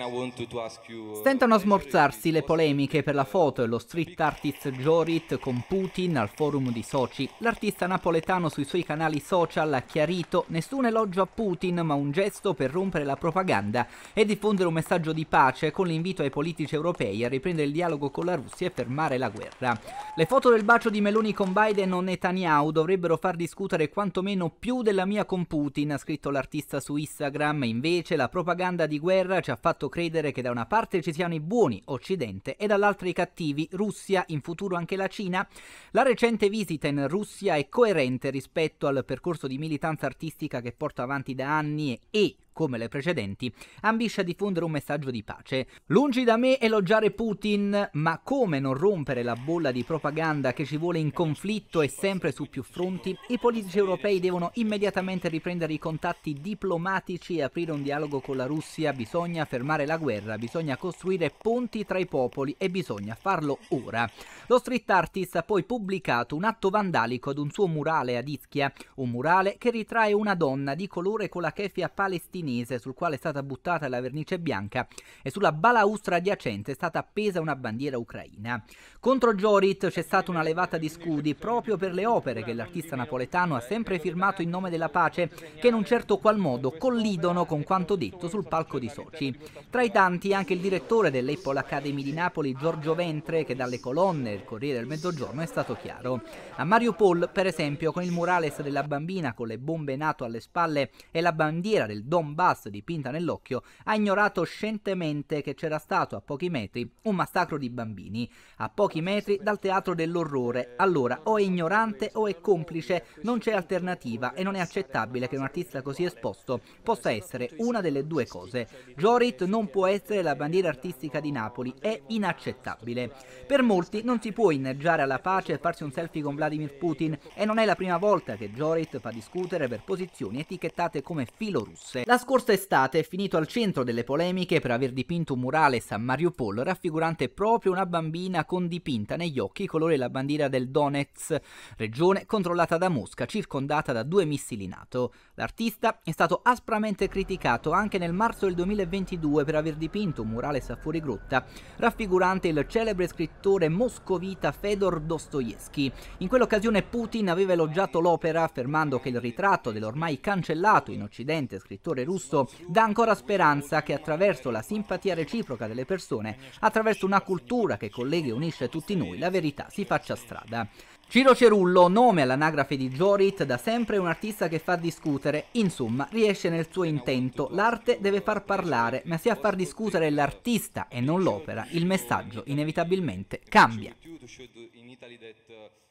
Uh, Stentano a smorzarsi le polemiche per la foto e lo street artist Jorit con Putin al forum di Sochi. L'artista napoletano sui suoi canali social ha chiarito nessun elogio a Putin ma un gesto per rompere la propaganda e diffondere un messaggio di pace con l'invito ai politici europei a riprendere il dialogo con la Russia e fermare la guerra. Le foto del bacio di Meloni con Biden o Netanyahu dovrebbero far discutere quantomeno più della mia con Putin, ha scritto l'artista su Instagram. Invece la propaganda di guerra ci ha fatto fatto credere che da una parte ci siano i buoni, Occidente, e dall'altra i cattivi, Russia, in futuro anche la Cina? La recente visita in Russia è coerente rispetto al percorso di militanza artistica che porta avanti da anni e, e come le precedenti, ambisce a diffondere un messaggio di pace. Lungi da me elogiare Putin, ma come non rompere la bolla di propaganda che ci vuole in conflitto e sempre su più fronti? I politici europei devono immediatamente riprendere i contatti diplomatici e aprire un dialogo con la Russia, bisogna fermare la guerra, bisogna costruire ponti tra i popoli e bisogna farlo ora. Lo street artist ha poi pubblicato un atto vandalico ad un suo murale ad Ischia, un murale che ritrae una donna di colore con la kefia palestinese torinese sul quale è stata buttata la vernice bianca e sulla balaustra adiacente è stata appesa una bandiera ucraina. Contro Giorit c'è stata una levata di scudi proprio per le opere che l'artista napoletano ha sempre firmato in nome della pace, che in un certo qual modo collidono con quanto detto sul palco di Sochi. Tra i tanti anche il direttore dell'Apple Academy di Napoli, Giorgio Ventre, che dalle colonne del Corriere del Mezzogiorno è stato chiaro. A Mario Paul, per esempio, con il murales della bambina con le bombe nato alle spalle e la bandiera del Don John Bass di nell'occhio ha ignorato scientemente che c'era stato a pochi metri un massacro di bambini, a pochi ah, metri dal teatro dell'orrore. Eh, allora o è ignorante o è complice, non c'è alternativa e non è accettabile che un artista così esposto possa essere una delle due cose. Cioè, diciamo Jorit non può eh, essere la bandiera artistica di Napoli, è inaccettabile. Per molti non si può inneggiare alla pace e farsi un selfie con Vladimir Putin e non è la prima volta che Jorit fa discutere per posizioni etichettate come filorusse. La scorsa estate è finito al centro delle polemiche per aver dipinto un murales a Mariupol raffigurante proprio una bambina con dipinta negli occhi i colore la bandiera del Donetsk, regione controllata da Mosca, circondata da due missili NATO. L'artista è stato aspramente criticato anche nel marzo del 2022 per aver dipinto un murales a fuorigrotta raffigurante il celebre scrittore moscovita Fedor Dostoevsky. In quell'occasione Putin aveva elogiato l'opera affermando che il ritratto dell'ormai cancellato in Occidente scrittore russo Lusto dà ancora speranza che attraverso la simpatia reciproca delle persone, attraverso una cultura che colleghi e unisce tutti noi, la verità si faccia strada. Ciro Cerullo, nome all'anagrafe di Jorit, da sempre un artista che fa discutere, insomma riesce nel suo intento, l'arte deve far parlare, ma se a far discutere l'artista e non l'opera, il messaggio inevitabilmente cambia.